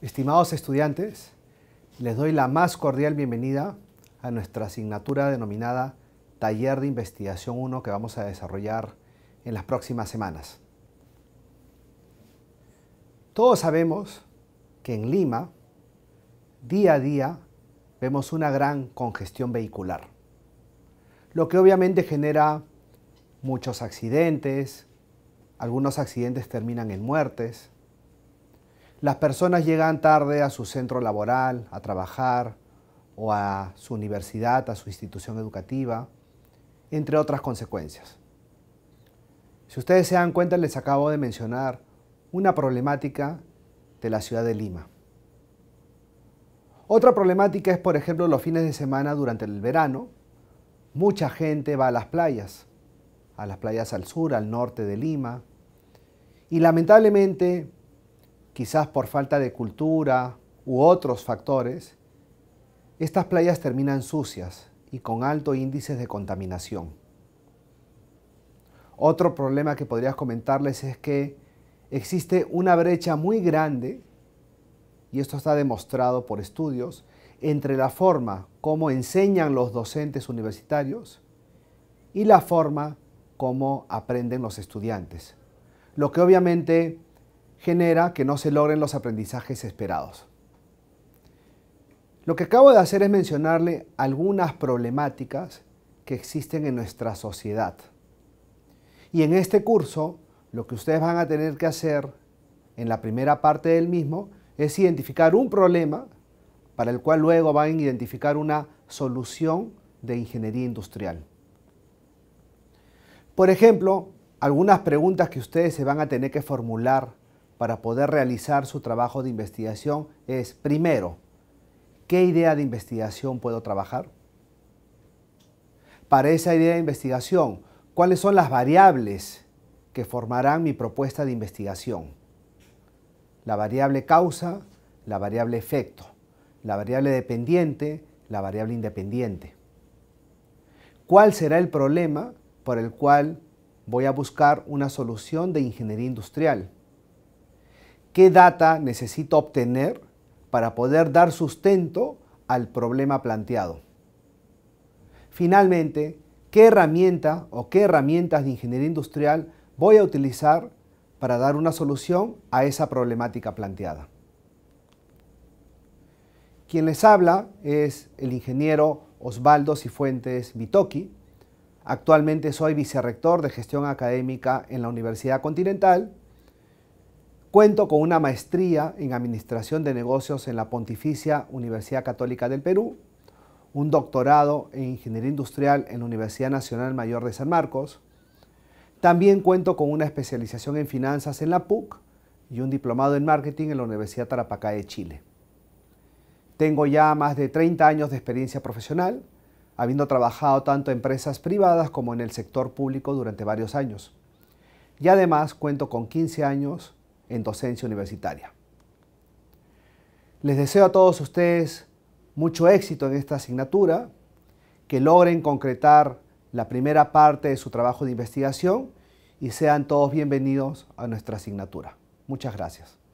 Estimados estudiantes, les doy la más cordial bienvenida a nuestra asignatura denominada Taller de Investigación 1 que vamos a desarrollar en las próximas semanas. Todos sabemos que en Lima, día a día, vemos una gran congestión vehicular, lo que obviamente genera muchos accidentes, algunos accidentes terminan en muertes, las personas llegan tarde a su centro laboral, a trabajar o a su universidad, a su institución educativa, entre otras consecuencias. Si ustedes se dan cuenta, les acabo de mencionar una problemática de la ciudad de Lima. Otra problemática es, por ejemplo, los fines de semana durante el verano. Mucha gente va a las playas, a las playas al sur, al norte de Lima. Y lamentablemente quizás por falta de cultura u otros factores, estas playas terminan sucias y con alto índice de contaminación. Otro problema que podrías comentarles es que existe una brecha muy grande, y esto está demostrado por estudios, entre la forma como enseñan los docentes universitarios y la forma como aprenden los estudiantes. Lo que obviamente genera que no se logren los aprendizajes esperados. Lo que acabo de hacer es mencionarle algunas problemáticas que existen en nuestra sociedad. Y en este curso, lo que ustedes van a tener que hacer en la primera parte del mismo es identificar un problema para el cual luego van a identificar una solución de ingeniería industrial. Por ejemplo, algunas preguntas que ustedes se van a tener que formular para poder realizar su trabajo de investigación es, primero, ¿qué idea de investigación puedo trabajar? Para esa idea de investigación, ¿cuáles son las variables que formarán mi propuesta de investigación? La variable causa, la variable efecto, la variable dependiente, la variable independiente. ¿Cuál será el problema por el cual voy a buscar una solución de ingeniería industrial? qué data necesito obtener para poder dar sustento al problema planteado. Finalmente, qué herramienta o qué herramientas de ingeniería industrial voy a utilizar para dar una solución a esa problemática planteada. Quien les habla es el ingeniero Osvaldo Cifuentes Bitoki. Actualmente soy vicerrector de gestión académica en la Universidad Continental Cuento con una maestría en Administración de Negocios en la Pontificia Universidad Católica del Perú, un doctorado en Ingeniería Industrial en la Universidad Nacional Mayor de San Marcos. También cuento con una especialización en finanzas en la PUC y un diplomado en marketing en la Universidad Tarapacá de Chile. Tengo ya más de 30 años de experiencia profesional, habiendo trabajado tanto en empresas privadas como en el sector público durante varios años. Y además cuento con 15 años en docencia universitaria. Les deseo a todos ustedes mucho éxito en esta asignatura, que logren concretar la primera parte de su trabajo de investigación y sean todos bienvenidos a nuestra asignatura. Muchas gracias.